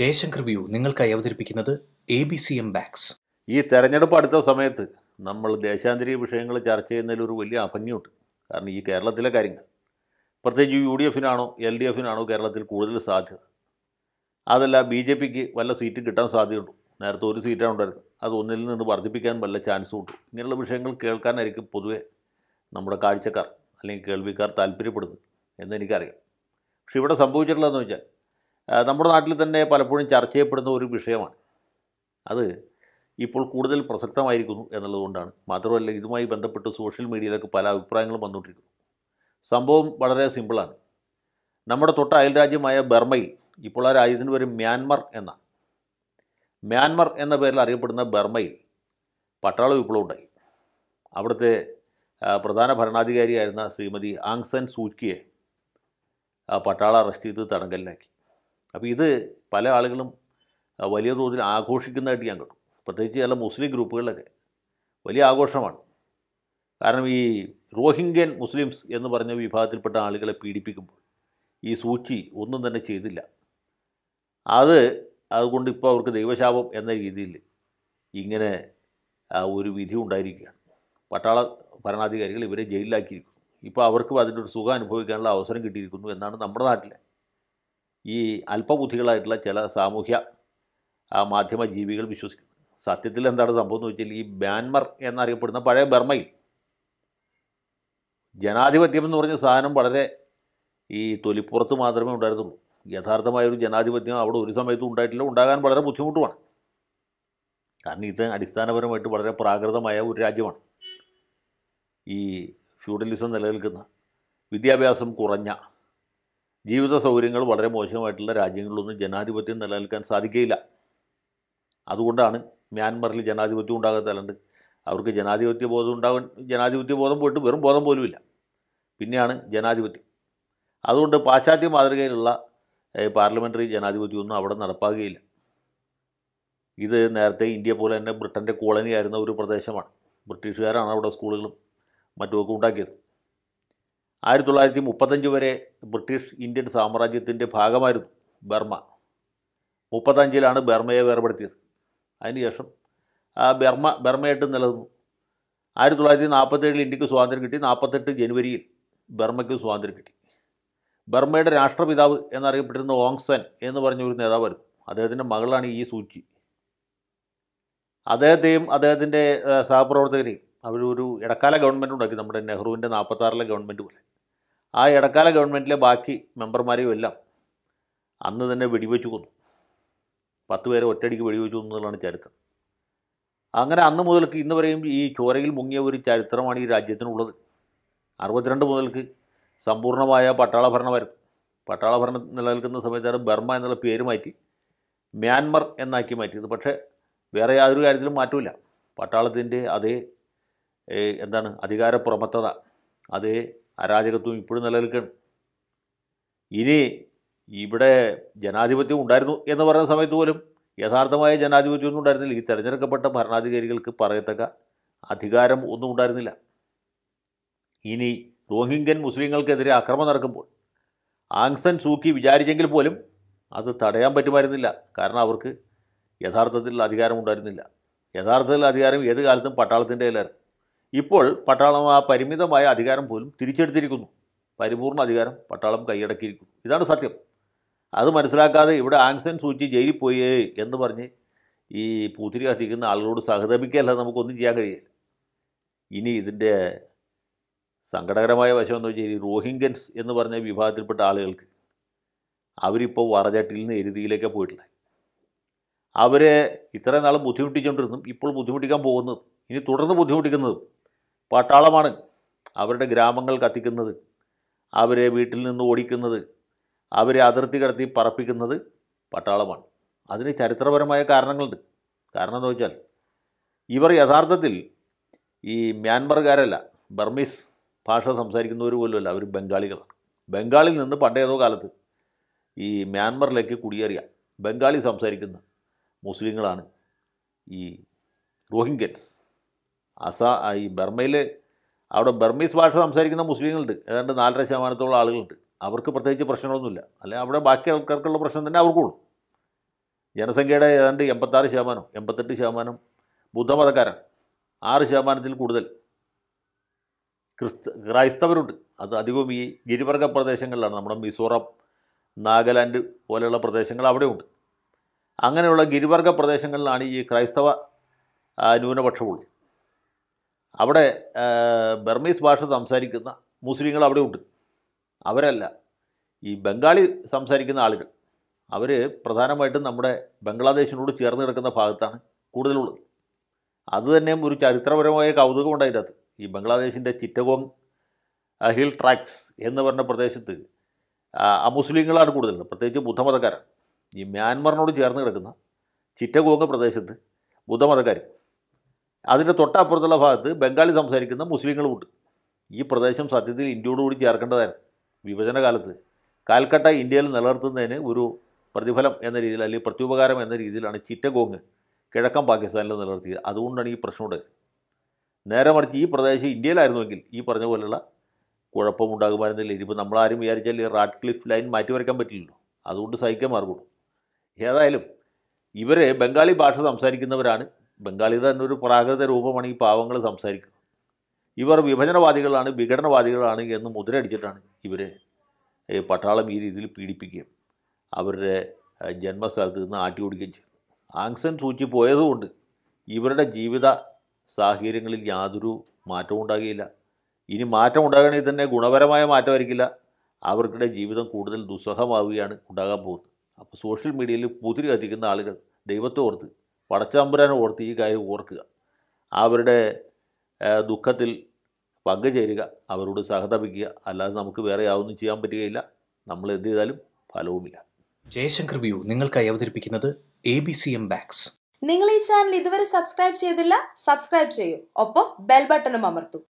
Jaishankar view നിങ്ങൾക്കായി അവതരിപ്പിക്കുന്നത് A B C M ബാക്സ് ഈ തെരഞ്ഞെടുപ്പ് അടുത്ത സമയത്ത് നമ്മൾ ദേശാന്തരീയ വിഷയങ്ങൾ ചർച്ച ചെയ്യുന്നതിൽ ഒരു വലിയ അഭംഗിയുണ്ട് കാരണം ഈ കേരളത്തിലെ കാര്യങ്ങൾ പ്രത്യേകിച്ച് യു ഡി എഫിനാണോ എൽ ഡി എഫിനാണോ കേരളത്തിൽ കൂടുതൽ സാധ്യത അതല്ല ബി ജെ പിക്ക് വല്ല സീറ്റ് കിട്ടാൻ സാധ്യതയുണ്ട് നേരത്തെ ഒരു സീറ്റാണ് ഉണ്ടായിരുന്നത് അത് ഒന്നിൽ നിന്ന് വർദ്ധിപ്പിക്കാൻ വല്ല ചാൻസും ഉണ്ട് ഇങ്ങനെയുള്ള വിഷയങ്ങൾ കേൾക്കാനായിരിക്കും പൊതുവെ നമ്മുടെ കാഴ്ചക്കാർ അല്ലെങ്കിൽ കേൾവിക്കാർ താല്പര്യപ്പെടുന്നത് എന്നെനിക്കറിയാം പക്ഷെ ഇവിടെ സംഭവിച്ചിട്ടുള്ളതെന്ന് വെച്ചാൽ നമ്മുടെ നാട്ടിൽ തന്നെ പലപ്പോഴും ചർച്ച ചെയ്യപ്പെടുന്ന ഒരു വിഷയമാണ് അത് ഇപ്പോൾ കൂടുതൽ പ്രസക്തമായിരിക്കുന്നു എന്നുള്ളതുകൊണ്ടാണ് മാത്രമല്ല ഇതുമായി ബന്ധപ്പെട്ട് സോഷ്യൽ മീഡിയയിലൊക്കെ പല അഭിപ്രായങ്ങളും വന്നുകൊണ്ടിരിക്കുന്നു സംഭവം വളരെ സിമ്പിളാണ് നമ്മുടെ തൊട്ട അയൽരാജ്യമായ ബർമയിൽ ഇപ്പോൾ ആ രാജ്യത്തിന് പേര് മ്യാൻമർ എന്ന മ്യാൻമർ എന്ന പേരിൽ അറിയപ്പെടുന്ന ബർമയിൽ പട്ടാള വിപ്ലവം ഉണ്ടായി അവിടുത്തെ പ്രധാന ഭരണാധികാരിയായിരുന്ന ശ്രീമതി ആങ്സൻ സൂക്കിയെ പട്ടാള അറസ്റ്റ് ചെയ്ത് തടങ്കലിലാക്കി അപ്പോൾ ഇത് പല ആളുകളും വലിയ തോതിൽ ആഘോഷിക്കുന്നതായിട്ട് ഞാൻ കണ്ടു പ്രത്യേകിച്ച് ചില മുസ്ലിം ഗ്രൂപ്പുകളിലൊക്കെ വലിയ ആഘോഷമാണ് കാരണം ഈ റോഹിംഗ്യൻ മുസ്ലിംസ് എന്ന് പറഞ്ഞ വിഭാഗത്തിൽപ്പെട്ട ആളുകളെ പീഡിപ്പിക്കുമ്പോൾ ഈ സൂചി ഒന്നും തന്നെ ചെയ്തില്ല അത് അതുകൊണ്ട് ഇപ്പോൾ അവർക്ക് ദൈവശാപം എന്ന രീതിയിൽ ഇങ്ങനെ ഒരു വിധി ഉണ്ടായിരിക്കുകയാണ് പട്ടാള ഭരണാധികാരികൾ ഇവരെ ജയിലിലാക്കിയിരിക്കുന്നു ഇപ്പോൾ അവർക്കും അതിൻ്റെ ഒരു സുഖം അനുഭവിക്കാനുള്ള അവസരം കിട്ടിയിരിക്കുന്നു എന്നാണ് നമ്മുടെ നാട്ടിലെ ഈ അല്പബുദ്ധികളായിട്ടുള്ള ചില സാമൂഹ്യ മാധ്യമ ജീവികൾ വിശ്വസിക്കുന്നു സത്യത്തിൽ എന്താണ് സംഭവം എന്ന് വെച്ചാൽ ഈ ബാൻമർ എന്നറിയപ്പെടുന്ന പഴയ ബർമ്മയിൽ ജനാധിപത്യം എന്ന് പറഞ്ഞ സാധനം വളരെ ഈ തൊലിപ്പുറത്ത് മാത്രമേ ഉണ്ടായിരുന്നുള്ളൂ യഥാർത്ഥമായൊരു ജനാധിപത്യം അവിടെ ഒരു സമയത്തും ഉണ്ടായിട്ടില്ല ഉണ്ടാകാൻ വളരെ ബുദ്ധിമുട്ടുമാണ് കാരണം ഇത് അടിസ്ഥാനപരമായിട്ട് വളരെ പ്രാകൃതമായ ഒരു രാജ്യമാണ് ഈ ഫ്യൂഡലിസം നിലനിൽക്കുന്ന വിദ്യാഭ്യാസം കുറഞ്ഞ ജീവിത സൗകര്യങ്ങൾ വളരെ മോശമായിട്ടുള്ള രാജ്യങ്ങളിലൊന്നും ജനാധിപത്യം നിലനിൽക്കാൻ സാധിക്കുകയില്ല അതുകൊണ്ടാണ് മ്യാൻമറിൽ ജനാധിപത്യം ഉണ്ടാകാത്തലുണ്ട് അവർക്ക് ജനാധിപത്യ ബോധം ഉണ്ടാകാൻ ജനാധിപത്യ ബോധം പോയിട്ട് വെറും ബോധം പോലുമില്ല പിന്നെയാണ് ജനാധിപത്യം അതുകൊണ്ട് പാശ്ചാത്യ മാതൃകയിലുള്ള പാർലമെൻ്ററി ജനാധിപത്യമൊന്നും അവിടെ നടപ്പാകുകയില്ല ഇത് നേരത്തെ ഇന്ത്യ പോലെ തന്നെ ബ്രിട്ടൻ്റെ കോളനി ആയിരുന്ന ഒരു പ്രദേശമാണ് ബ്രിട്ടീഷുകാരാണ് അവിടെ സ്കൂളുകളും മറ്റുമൊക്കെ ഉണ്ടാക്കിയത് ആയിരത്തി തൊള്ളായിരത്തി മുപ്പത്തഞ്ച് വരെ ബ്രിട്ടീഷ് ഇന്ത്യൻ സാമ്രാജ്യത്തിൻ്റെ ഭാഗമായിരുന്നു ബർമ്മ മുപ്പത്തഞ്ചിലാണ് ബർമ്മയെ വേർപെടുത്തിയത് അതിനുശേഷം ആ ബർമ്മ ബർമ്മയായിട്ട് നിലനിന്നു ആയിരത്തി തൊള്ളായിരത്തി നാൽപ്പത്തേഴിൽ ഇന്ത്യക്ക് സ്വാതന്ത്ര്യം കിട്ടി നാൽപ്പത്തെട്ട് ജനുവരിയിൽ ബർമ്മയ്ക്ക് സ്വാതന്ത്ര്യം കിട്ടി ബർമ്മയുടെ രാഷ്ട്രപിതാവ് എന്നറിയപ്പെട്ടിരുന്ന ഓങ്സൻ എന്ന് പറഞ്ഞ ഒരു നേതാവായിരുന്നു അദ്ദേഹത്തിൻ്റെ മകളാണ് ഈ സൂചി അദ്ദേഹത്തെയും അദ്ദേഹത്തിൻ്റെ സഹപ്രവർത്തകരെയും അവരൊരു ഇടക്കാല ഗവൺമെൻറ് ഉണ്ടാക്കി നമ്മുടെ നെഹ്റുവിൻ്റെ നാൽപ്പത്താറിലെ ഗവൺമെൻറ് പോലെ ആ ഇടക്കാല ഗവൺമെൻറ്റിലെ ബാക്കി മെമ്പർമാരെയും എല്ലാം അന്ന് തന്നെ വെടിവെച്ച് കൊന്നു പത്ത് പേരെ ഒറ്റയടിക്ക് വെടിവെച്ചു കൊന്നു എന്നുള്ളതാണ് ചരിത്രം അങ്ങനെ അന്ന് മുതൽക്ക് ഇന്ന് വരെയും ഈ ചോരയിൽ മുങ്ങിയ ഒരു ചരിത്രമാണ് ഈ രാജ്യത്തിനുള്ളത് അറുപത്തിരണ്ട് മുതൽക്ക് സമ്പൂർണ്ണമായ പട്ടാള ഭരണമായിരുന്നു പട്ടാള ഭരണം നിലനിൽക്കുന്ന സമയത്താണ് ബർമ്മ എന്നുള്ള പേര് മാറ്റി മ്യാൻമർ എന്നാക്കി മാറ്റിയത് പക്ഷേ വേറെ യാതൊരു കാര്യത്തിലും മാറ്റമില്ല പട്ടാളത്തിൻ്റെ അതേ എന്താണ് അധികാരപ്രമത്തത അതേ അരാജകത്വം ഇപ്പോഴും നിലനിൽക്കണം ഇനി ഇവിടെ ജനാധിപത്യം ഉണ്ടായിരുന്നു എന്ന് പറയുന്ന സമയത്ത് പോലും യഥാർത്ഥമായ ജനാധിപത്യമൊന്നും ഉണ്ടായിരുന്നില്ല ഈ തിരഞ്ഞെടുക്കപ്പെട്ട ഭരണാധികാരികൾക്ക് പറയത്തക്ക അധികാരം ഒന്നും ഉണ്ടായിരുന്നില്ല ഇനി റോഹിംഗ്യൻ മുസ്ലിങ്ങൾക്കെതിരെ അക്രമം നടക്കുമ്പോൾ ആങ്സൻ സൂക്കി വിചാരിച്ചെങ്കിൽ പോലും അത് തടയാൻ പറ്റുമായിരുന്നില്ല കാരണം അവർക്ക് യഥാർത്ഥത്തിൽ അധികാരം ഉണ്ടായിരുന്നില്ല യഥാർത്ഥത്തിൽ അധികാരം ഏത് കാലത്തും പട്ടാളത്തിൻ്റെ കയ്യിലായിരുന്നു ഇപ്പോൾ പട്ടാളം ആ പരിമിതമായ അധികാരം പോലും തിരിച്ചെടുത്തിരിക്കുന്നു പരിപൂർണ അധികാരം പട്ടാളം കൈയടക്കിയിരിക്കുന്നു ഇതാണ് സത്യം അത് മനസ്സിലാക്കാതെ ഇവിടെ ആങ്സൻ സൂചി ജയിലിൽ പോയേ എന്ന് പറഞ്ഞ് ഈ പൂത്തിരി കത്തിക്കുന്ന ആളുകളോട് സഹതപിക്കുകയല്ല നമുക്കൊന്നും ചെയ്യാൻ കഴിയില്ല ഇനി ഇതിൻ്റെ സങ്കടകരമായ വശം എന്ന് വെച്ചാൽ ഈ റോഹിംഗ്യൻസ് എന്ന് പറഞ്ഞ വിഭാഗത്തിൽപ്പെട്ട ആളുകൾക്ക് അവരിപ്പോൾ വറചട്ടിൽ നിന്ന് എരുതിയിലേക്ക് പോയിട്ടില്ല അവരെ ഇത്രയും നാൾ ബുദ്ധിമുട്ടിച്ചുകൊണ്ടിരുന്നു ഇപ്പോൾ ബുദ്ധിമുട്ടിക്കാൻ പോകുന്നതും ഇനി തുടർന്ന് ബുദ്ധിമുട്ടിക്കുന്നതും പട്ടാളമാണ് അവരുടെ ഗ്രാമങ്ങൾ കത്തിക്കുന്നത് അവരെ വീട്ടിൽ നിന്ന് ഓടിക്കുന്നത് അവരെ അതിർത്തി കടത്തി പറപ്പിക്കുന്നത് പട്ടാളമാണ് അതിന് ചരിത്രപരമായ കാരണങ്ങളുണ്ട് കാരണം എന്ന് വെച്ചാൽ ഇവർ യഥാർത്ഥത്തിൽ ഈ മ്യാൻമർകാരല്ല ബർമീസ് ഭാഷ സംസാരിക്കുന്നവർ പോലുമല്ല അവർ ബംഗാളികളാണ് ബംഗാളിൽ നിന്ന് പണ്ടേതോ കാലത്ത് ഈ മ്യാൻമറിലേക്ക് കുടിയേറിയ ബംഗാളി സംസാരിക്കുന്ന മുസ്ലിങ്ങളാണ് ഈ റോഹിംഗ്യൻസ് അസാ ഈ ബർമയിൽ അവിടെ ബർമീസ് ഭാഷ സംസാരിക്കുന്ന മുസ്ലിങ്ങളുണ്ട് ഏതാണ്ട് നാലര ശതമാനത്തോളം ആളുകളുണ്ട് അവർക്ക് പ്രത്യേകിച്ച് പ്രശ്നങ്ങളൊന്നുമില്ല അല്ലെ അവിടെ ബാക്കി ആൾക്കാർക്കുള്ള പ്രശ്നം തന്നെ അവർക്കുള്ളൂ ജനസംഖ്യയുടെ ഏതാണ്ട് എൺപത്താറ് ശതമാനം എൺപത്തെട്ട് ശതമാനം ബുദ്ധമതക്കാരാണ് ആറ് ശതമാനത്തിൽ കൂടുതൽ ക്രിസ്ത ക്രൈസ്തവരുണ്ട് അത് അധികവും ഈ ഗിരിവർഗ പ്രദേശങ്ങളിലാണ് നമ്മുടെ മിസോറം നാഗാലാൻഡ് പോലെയുള്ള പ്രദേശങ്ങൾ അവിടെയുണ്ട് അങ്ങനെയുള്ള ഗിരിവർഗ പ്രദേശങ്ങളിലാണ് ഈ ക്രൈസ്തവ ന്യൂനപക്ഷമുള്ളത് അവിടെ ബർമീസ് ഭാഷ സംസാരിക്കുന്ന മുസ്ലിങ്ങൾ അവിടെ ഉണ്ട് അവരല്ല ഈ ബംഗാളി സംസാരിക്കുന്ന ആളുകൾ അവർ പ്രധാനമായിട്ടും നമ്മുടെ ബംഗ്ലാദേശിനോട് ചേർന്ന് കിടക്കുന്ന ഭാഗത്താണ് കൂടുതലുള്ളത് അതുതന്നെയും ഒരു ചരിത്രപരമായ കൗതുകമുണ്ട് ഈ ബംഗ്ലാദേശിൻ്റെ ചിറ്റഗോങ് ഹിൽ ട്രാക്സ് എന്ന് പറഞ്ഞ പ്രദേശത്ത് അമുസ്ലിങ്ങളാണ് കൂടുതലുള്ളത് പ്രത്യേകിച്ച് ബുദ്ധമതക്കാരാണ് ഈ മ്യാൻമറിനോട് ചേർന്ന് കിടക്കുന്ന ചിറ്റഗോങ് പ്രദേശത്ത് ബുദ്ധമതക്കാർ അതിൻ്റെ തൊട്ടപ്പുറത്തുള്ള ഭാഗത്ത് ബംഗാളി സംസാരിക്കുന്ന മുസ്ലിങ്ങളുമുണ്ട് ഈ പ്രദേശം സത്യത്തിൽ കൂടി ചേർക്കേണ്ടതായിരുന്നു വിഭജന കാലത്ത് കാൽക്കട്ട ഇന്ത്യയിൽ നിലനിർത്തുന്നതിന് ഒരു പ്രതിഫലം എന്ന രീതിയിൽ അല്ലെങ്കിൽ പ്രത്യുപകാരം എന്ന രീതിയിലാണ് ചിറ്റഗോങ് കിഴക്കൻ പാകിസ്ഥാനിൽ നിലനിർത്തിയത് അതുകൊണ്ടാണ് ഈ പ്രശ്നം ഉണ്ടായത് നേരെ മറിച്ച് ഈ പ്രദേശം ഇന്ത്യയിലായിരുന്നുവെങ്കിൽ ഈ പറഞ്ഞ പോലെയുള്ള കുഴപ്പമുണ്ടാകുമായിരുന്നില്ല ഇനിയിപ്പോൾ നമ്മളാരും വിചാരിച്ചാൽ ഈ റാഡ് ക്ലിഫ് ലൈൻ മാറ്റി വരയ്ക്കാൻ പറ്റില്ലല്ലോ അതുകൊണ്ട് സഹിക്കാൻ മാറുകയുള്ളൂ ഏതായാലും ഇവരെ ബംഗാളി ഭാഷ സംസാരിക്കുന്നവരാണ് ബംഗാളി തന്നെ ഒരു പ്രാകൃത രൂപമാണ് ഈ പാവങ്ങൾ സംസാരിക്കുന്നത് ഇവർ വിഭജനവാദികളാണ് വിഘടനവാദികളാണ് എന്ന് മുദ്രയടിച്ചിട്ടാണ് ഇവരെ പട്ടാളം ഈ രീതിയിൽ പീഡിപ്പിക്കുകയും അവരുടെ ജന്മസ്ഥലത്ത് നിന്ന് ആട്ടി ഓടിക്കുകയും ചെയ്തു ആങ്സൻ സൂചി പോയതുകൊണ്ട് ഇവരുടെ ജീവിത സാഹചര്യങ്ങളിൽ യാതൊരു മാറ്റവും ഉണ്ടാകുകയില്ല ഇനി മാറ്റം ഉണ്ടാകണമെങ്കിൽ തന്നെ ഗുണപരമായ മാറ്റമായിരിക്കില്ല അവർക്കിടെ ജീവിതം കൂടുതൽ ദുസ്സഹമാവുകയാണ് ഉണ്ടാകാൻ പോകുന്നത് അപ്പോൾ സോഷ്യൽ മീഡിയയിൽ പുതിരി കത്തിക്കുന്ന ആളുകൾ ദൈവത്തോർത്ത് പടച്ചാമ്പുരാനെ ഓർത്ത് ഈ കാര്യം ഓർക്കുക അവരുടെ ദുഃഖത്തിൽ പങ്കുചേരുക അവരോട് സഹതപിക്കുക അല്ലാതെ നമുക്ക് വേറെ യാതൊന്നും ചെയ്യാൻ പറ്റുകയില്ല നമ്മൾ എന്ത് ചെയ്താലും ഫലവുമില്ല ജയശങ്കർ വ്യൂ നിങ്ങൾക്കായി അവതരിപ്പിക്കുന്നത് എ ബി സി എം ബാക്സ് നിങ്ങൾ ഈ ചാനൽ ഇതുവരെ സബ്സ്ക്രൈബ് ചെയ്തില്ല സബ്സ്ക്രൈബ് ചെയ്യൂ ഒപ്പം ബെൽ ബട്ടണും അമർത്തും